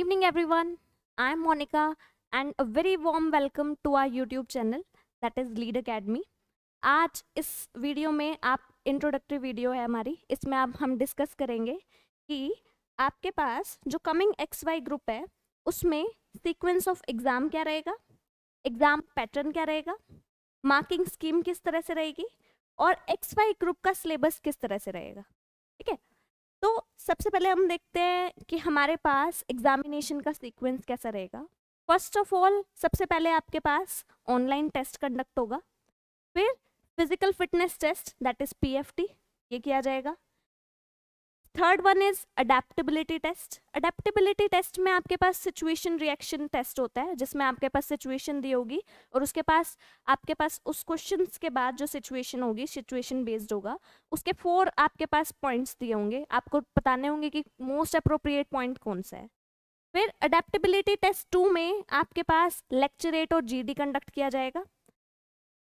evening, everyone. I'm Monica, and a very warm welcome to our YouTube channel that is Lead Academy आज इस video में आप introductory video है हमारी इसमें आप हम डिस्कस करेंगे कि आपके पास जो कमिंग एक्स वाई ग्रुप है उसमें सीक्वेंस ऑफ एग्ज़ाम क्या रहेगा एग्ज़ाम पैटर्न क्या रहेगा मार्किंग स्कीम किस तरह से रहेगी और एक्स वाई ग्रुप का सिलेबस किस तरह से रहेगा तो सबसे पहले हम देखते हैं कि हमारे पास एग्जामिनेशन का सीक्वेंस कैसा रहेगा फर्स्ट ऑफ ऑल सबसे पहले आपके पास ऑनलाइन टेस्ट कंडक्ट होगा फिर physical fitness test that is P ये किया जाएगा third one is adaptability test adaptability test में आपके पास सिचुएशन रिएक्शन टेस्ट होता है जिसमें आपके पास सिचुएशन दी होगी और उसके पास आपके पास उस क्वेश्चन के बाद जो सिचुएशन होगी सिचुएशन बेस्ड होगा उसके फोर आपके पास पॉइंट्स दिए होंगे आपको बताने होंगे कि मोस्ट अप्रोप्रिएट पॉइंट कौन सा है फिर अडेप्टेबिलिटी टेस्ट टू में आपके पास लेक्चरेट और जी कंडक्ट किया जाएगा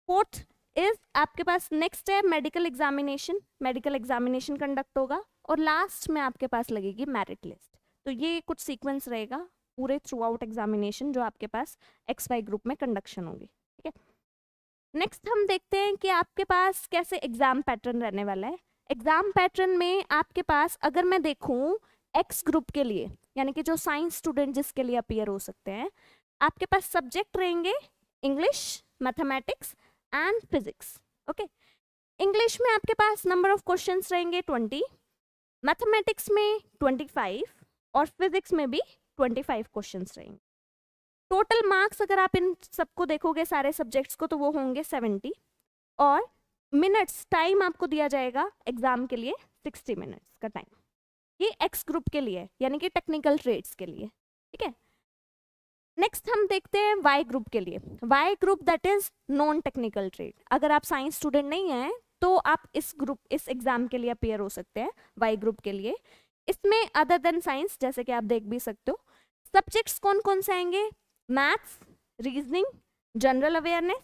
फोर्थ इज आपके पास नेक्स्ट है medical examination medical examination conduct होगा और लास्ट में आपके पास लगेगी मेरिट लिस्ट तो ये कुछ सीक्वेंस रहेगा पूरे थ्रू आउट एग्जामिनेशन जो आपके पास एक्स वाई ग्रुप में कंडक्शन होगी ठीक है नेक्स्ट हम देखते हैं कि आपके पास कैसे एग्जाम पैटर्न रहने वाला है एग्जाम पैटर्न में आपके पास अगर मैं देखूं एक्स ग्रुप के लिए यानी कि जो साइंस स्टूडेंट जिसके लिए अपीयर हो सकते हैं आपके पास सब्जेक्ट रहेंगे English mathematics and physics okay English में आपके पास नंबर ऑफ क्वेश्चंस रहेंगे ट्वेंटी मैथमेटिक्स में 25 और फिजिक्स में भी 25 क्वेश्चंस रहेंगे टोटल मार्क्स अगर आप इन सबको देखोगे सारे सब्जेक्ट्स को तो वो होंगे 70 और मिनट्स टाइम आपको दिया जाएगा एग्ज़ाम के लिए 60 मिनट्स का टाइम ये एक्स ग्रुप के लिए यानी कि टेक्निकल ट्रेड्स के लिए ठीक है नेक्स्ट हम देखते हैं वाई ग्रुप के लिए Y group that is non technical trade अगर आप साइंस स्टूडेंट नहीं हैं तो आप इस ग्रुप इस एग्ज़ाम के लिए अपेयर हो सकते हैं वाई ग्रुप के लिए इसमें अदर देन साइंस जैसे कि आप देख भी सकते हो सब्जेक्ट्स कौन कौन से आएंगे मैथ्स रीजनिंग जनरल अवेयरनेस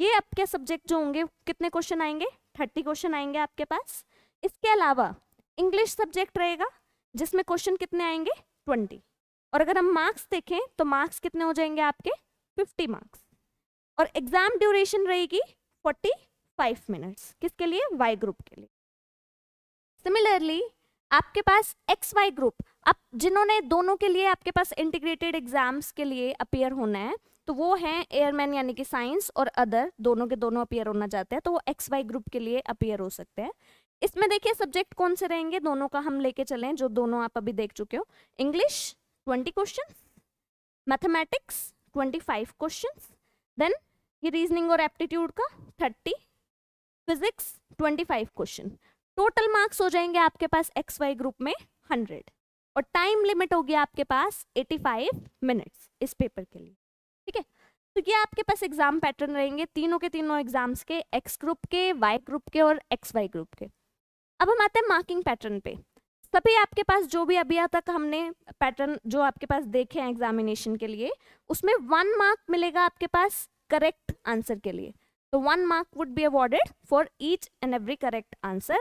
ये आपके सब्जेक्ट जो होंगे कितने क्वेश्चन आएंगे थर्टी क्वेश्चन आएंगे आपके पास इसके अलावा इंग्लिश सब्जेक्ट रहेगा जिसमें क्वेश्चन कितने आएंगे ट्वेंटी और अगर हम मार्क्स देखें तो मार्क्स कितने हो जाएंगे आपके फिफ्टी मार्क्स और एग्ज़ाम ड्यूरेशन रहेगी फोर्टी फाइव मिनट्स किसके लिए वाई ग्रुप के लिए सिमिलरली आपके पास एक्स वाई ग्रुप अब जिन्होंने दोनों के लिए आपके पास इंटीग्रेटेड एग्जाम्स के लिए अपेयर होना है तो वो हैं एयरमैन यानी कि साइंस और अदर दोनों के दोनों अपेयर होना चाहते हैं तो वो एक्स वाई ग्रुप के लिए अपेयर हो सकते हैं इसमें देखिए सब्जेक्ट कौन से रहेंगे दोनों का हम लेके चलें जो दोनों आप अभी देख चुके हो English twenty question mathematics twenty five question then ये रीजनिंग और एप्टीट्यूड का thirty physics 25 question total marks हो जाएंगे आपके पास एक्स वाई ग्रुप में 100 और टाइम लिमिट होगी आपके पास 85 मिनट्स इस पेपर के लिए ठीक है तो ये आपके पास एग्जाम पैटर्न रहेंगे तीनों के तीनों एग्जाम्स के एक्स ग्रुप के वाई ग्रुप के और एक्स वाई ग्रुप के अब हम आते हैं मार्किंग पैटर्न पे सभी आपके पास जो भी अभी तक हमने पैटर्न जो आपके पास देखे हैं एग्जामिनेशन के लिए उसमें वन मार्क मिलेगा आपके पास करेक्ट आंसर के लिए So one mark would be awarded for each and every correct answer.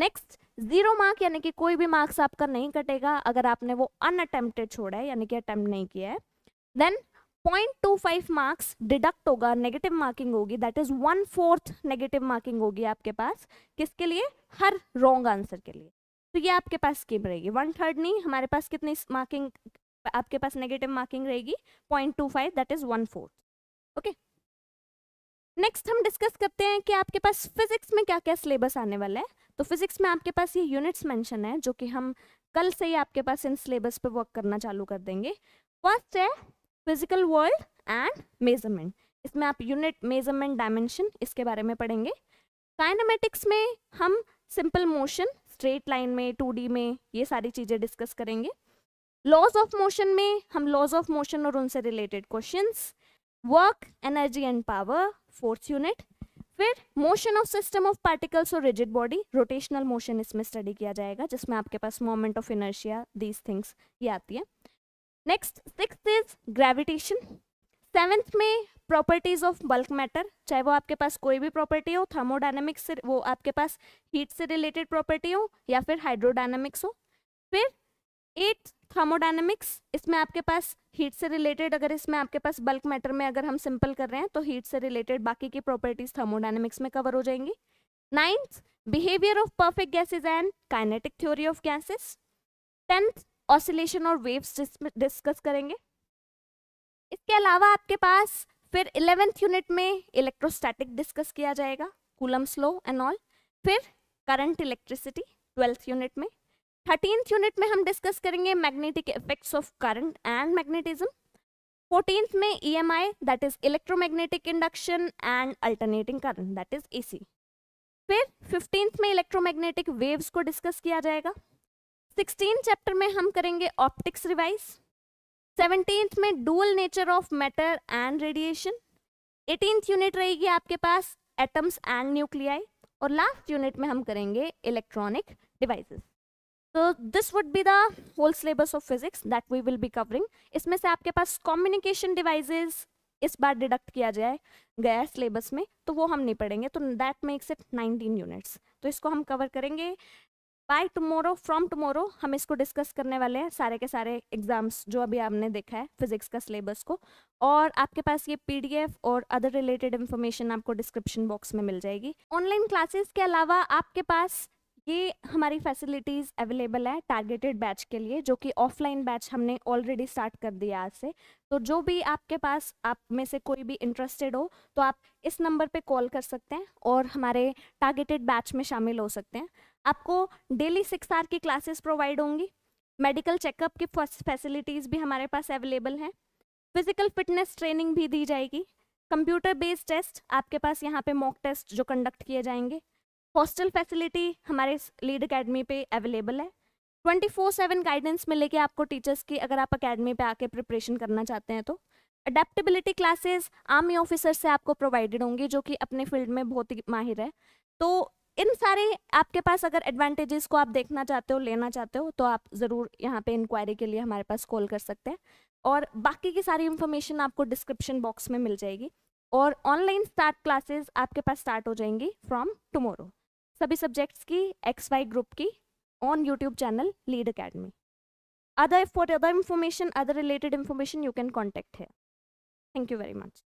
Next zero mark यानी कि कोई भी मार्क्स आपका नहीं कटेगा अगर आपने वो अनअटेम्प्टेड छोड़ा है यानी कि अटेम्प्ट नहीं किया है then point two five marks deduct होगा नेगेटिव मार्किंग होगी that is one fourth negative marking होगी आपके पास किसके लिए हर रॉन्ग आंसर के लिए तो ये आपके पास स्कीम रहेगी वन थर्ड नहीं हमारे पास कितनी मार्किंग आपके पास नेगेटिव मार्किंग रहेगी point two five that is one fourth okay next हम डिस्कस करते हैं कि आपके पास फिजिक्स में क्या क्या सिलेबस आने वाला है तो फिजिक्स में आपके पास ये यूनिट्स मेंशन है जो कि हम कल से ही आपके पास इन सिलेबस पर वर्क करना चालू कर देंगे फर्स्ट है फिजिकल वर्ल्ड एंड मेजरमेंट इसमें आप यूनिट मेजरमेंट डायमेंशन इसके बारे में पढ़ेंगे काइनामेटिक्स में हम सिंपल मोशन स्ट्रेट लाइन में टू में ये सारी चीज़ें डिस्कस करेंगे लॉज ऑफ मोशन में हम लॉज ऑफ मोशन और उनसे related question work energy and power fourth unit फिर motion of system of particles और रिजिड बॉडी रोटेशनल मोशन इसमें स्टडी किया जाएगा जिसमें आपके पास moment of inertia these things ये आती है next six is gravitation seventh में प्रॉपर्टीज ऑफ बल्क मैटर चाहे वो आपके पास कोई भी प्रॉपर्टी हो थर्मोडाइनमिक्स से वो आपके पास हीट से रिलेटेड प्रॉपर्टी हो या फिर हाइड्रोडाइनमिक्स हो फिर एट थर्मोडाइनमिक्स इसमें आपके पास हीट से रिलेटेड अगर इसमें आपके पास बल्क मैटर में अगर हम सिंपल कर रहे हैं तो हीट से रिलेटेड बाकी की प्रॉपर्टीज थर्मोडाइनमिक्स में कवर हो जाएंगी ninth behaviour of perfect gases and kinetic theory of gases tenth oscillation और वेव्स डिस्कस करेंगे इसके अलावा आपके पास फिर इलेवेंथ यूनिट में इलेक्ट्रोस्टैटिक डिस्कस किया जाएगा कूलम स्लो एंड ऑल फिर करंट इलेक्ट्रिसिटी ट्वेल्थ यूनिट में थर्टीन यूनिट में हम डिस्कस करेंगे magnetic effects of current and magnetism fourteen में E M I that is electromagnetic induction and alternating current that is A सी फिर fifteen में electromagnetic waves को discuss किया जाएगा सिक्सटीन चैप्टर में हम करेंगे ऑप्टिक्स रिवाइज सेवनटीन में dual nature of matter and radiation eighteen unit रहेगी आपके पास एटम्स एंड न्यूक्लियाई और लास्ट यूनिट में हम करेंगे इलेक्ट्रॉनिक डिवाइसेस तो this would be the whole syllabus of physics that we will be covering इसमें से आपके पास कम्युनिकेशन डिवाइसेस इस बार डिडक्ट किया जाए गया सिलेबस में तो वो हम नहीं पढ़ेंगे तो दैट मेक्स इट 19 यूनिट्स तो इसको हम कवर करेंगे बाय टमोरो फ्रॉम टमोरो हम इसको डिस्कस करने वाले हैं सारे के सारे एग्जाम्स जो अभी आपने देखा है फिजिक्स का सिलेबस को और आपके पास ये पीडीएफ और अदर रिलेटेड इन्फॉर्मेशन आपको डिस्क्रिप्शन बॉक्स में मिल जाएगी ऑनलाइन क्लासेस के अलावा आपके पास ये हमारी फैसिलिटीज़ अवेलेबल है टारगेटेड बैच के लिए जो कि ऑफलाइन बैच हमने ऑलरेडी स्टार्ट कर दिया आज से तो जो भी आपके पास आप में से कोई भी इंटरेस्टेड हो तो आप इस नंबर पे कॉल कर सकते हैं और हमारे टारगेटेड बैच में शामिल हो सकते हैं आपको डेली सिक्स आर की क्लासेस प्रोवाइड होंगी मेडिकल चेकअप की फैसिलिटीज़ भी हमारे पास अवेलेबल हैं फिज़िकल फिटनेस ट्रेनिंग भी दी जाएगी कंप्यूटर बेस्ड टेस्ट आपके पास यहाँ पे मॉक टेस्ट जो कंडक्ट किए जाएंगे हॉस्टल फैसिलिटी हमारे लीड अकेडमी पे अवेलेबल है ट्वेंटी फोर सेवन गाइडेंस मिलेगी आपको टीचर्स की अगर आप अकेडमी पे आके प्रिपरेशन करना चाहते हैं तो अडेप्टबिलिटी क्लासेस आर्मी ऑफिसर से आपको प्रोवाइडेड होंगी जो कि अपने फील्ड में बहुत ही माहिर है तो इन सारे आपके पास अगर एडवांटेजेस को आप देखना चाहते हो लेना चाहते हो तो आप ज़रूर यहाँ पे इंक्वायरी के लिए हमारे पास कॉल कर सकते हैं और बाकी की सारी इन्फॉर्मेशन आपको डिस्क्रिप्शन बॉक्स में मिल जाएगी और ऑनलाइन स्टार्ट क्लासेस आपके पास स्टार्ट हो जाएंगी फ्रॉम टमोरो सभी सब्जेक्ट्स की एक्स वाई ग्रुप की on YouTube channel Lead Academy other for other information other related information you can contact है थैंक यू वेरी मच